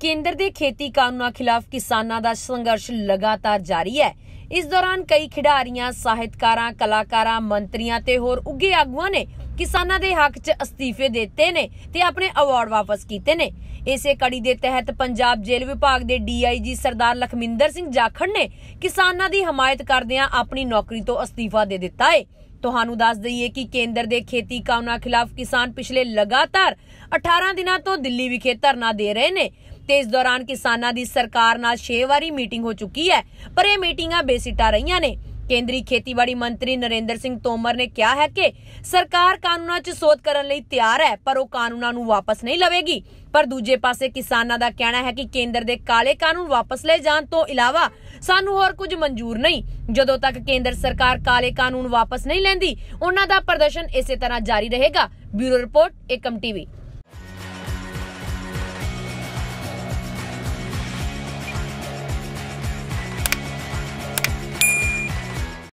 ਕੇਂਦਰ ਦੇ ਖੇਤੀ ਕਾਨੂੰਨਾਂ ਖਿਲਾਫ ਕਿਸਾਨਾਂ ਦਾ ਸੰਘਰਸ਼ ਲਗਾਤਾਰ ਜਾਰੀ ਹੈ ਇਸ ਦੌਰਾਨ ਕਈ ਖਿਡਾਰੀਆਂ ਸਾਹਿਤਕਾਰਾਂ ਕਲਾਕਾਰਾਂ ਮੰਤਰੀਆਂ ਤੇ ਹੋਰ ਉੱਗੇ ਆਗੂਆਂ ਨੇ ਕਿਸਾਨਾਂ ਦੇ ਹੱਕ 'ਚ ਅਸਤੀਫੇ ਦਿੱਤੇ ਨੇ ਤੇ ਆਪਣੇ ਅਵਾਰਡ ਵਾਪਸ ਕੀਤੇ ਨੇ ਇਸੇ ਕੜੀ ਦੇ ਤਹਿਤ ਪੰਜਾਬ ਜੇਲ੍ਹ ਵਿਭਾਗ ਦੇ ਡੀਆਈਜੀ ਸਰਦਾਰ ਲਖਮਿੰਦਰ ਸਿੰਘ ਜਾਖੜ ਨੇ ਕਿਸਾਨਾਂ ਦੀ ਹਮਾਇਤ ਕਰਦਿਆਂ ਆਪਣੀ ਨੌਕਰੀ ਤੋਂ ਅਸਤੀਫਾ ਦੇ ਦਿੱਤਾ ਹੈ ਤੁਹਾਨੂੰ ਦੱਸ ਦਈਏ ਕਿ ਕੇਂਦਰ ਦੇ ਖੇਤੀ ਕਾਨੂੰਨਾਂ ਖਿਲਾਫ ਕਿਸਾਨ ਪਿਛਲੇ ਲਗਾਤਾਰ 18 ਦਿਨਾਂ ਤੋਂ ਦਿੱਲੀ ਵਿਖੇ ਧਰਨਾ ਦੇ ਰਹੇ ਨੇ ਤੇ ਇਸ ਦੌਰਾਨ ਕਿਸਾਨਾਂ ਦੀ ਸਰਕਾਰ ਨਾਲ 6 ਵਾਰੀ ਮੀਟਿੰਗ ਹੋ ਚੁੱਕੀ ਹੈ ਪਰ ਇਹ ਮੀਟਿੰਗਾਂ ਬੇਸਿੱਟਾ ਰਹੀਆਂ ਨੇ ਕੇਂਦਰੀ ਖੇਤੀਬਾੜੀ ਮੰਤਰੀ ਨਰਿੰਦਰ ਸਿੰਘ ਤੋਮਰ ਨੇ ਕਿਹਾ ਹੈ ਕਿ ਸਰਕਾਰ ਕਾਨੂੰਨਾਂ 'ਚ ਸੋਧ ਕਰਨ ਲਈ ਤਿਆਰ ਹੈ ਪਰ ਉਹ ਕਾਨੂੰਨਾਂ ਨੂੰ ਵਾਪਸ ਨਹੀਂ ਲਵੇਗੀ ਪਰ ਦੂਜੇ ਪਾਸੇ ਕਿਸਾਨਾਂ ਦਾ ਕਹਿਣਾ ਹੈ ਕਿ ਕੇਂਦਰ ਦੇ ਕਾਲੇ ਕਾਨੂੰਨ ਵਾਪਸ ਲੈ ਜਾਣ ਤੋਂ ਇਲਾਵਾ ਸਾਨੂੰ ਹੋਰ ਕੁਝ ਮਨਜ਼ੂਰ ਨਹੀਂ ਜਦੋਂ ਤੱਕ ਕੇਂਦਰ ਸਰਕਾਰ ਕਾਲੇ ਕਾਨੂੰਨ ਵਾਪਸ ਨਹੀਂ ਲੈਂਦੀ ਉਹਨਾਂ ਦਾ ਪ੍ਰਦਰਸ਼ਨ ਇਸੇ ਤਰ੍ਹਾਂ ਜਾਰੀ ਰਹੇਗਾ ਬਿਊਰੋ ਰਿਪੋਰਟ ਏਕਮ ਟੀਵੀ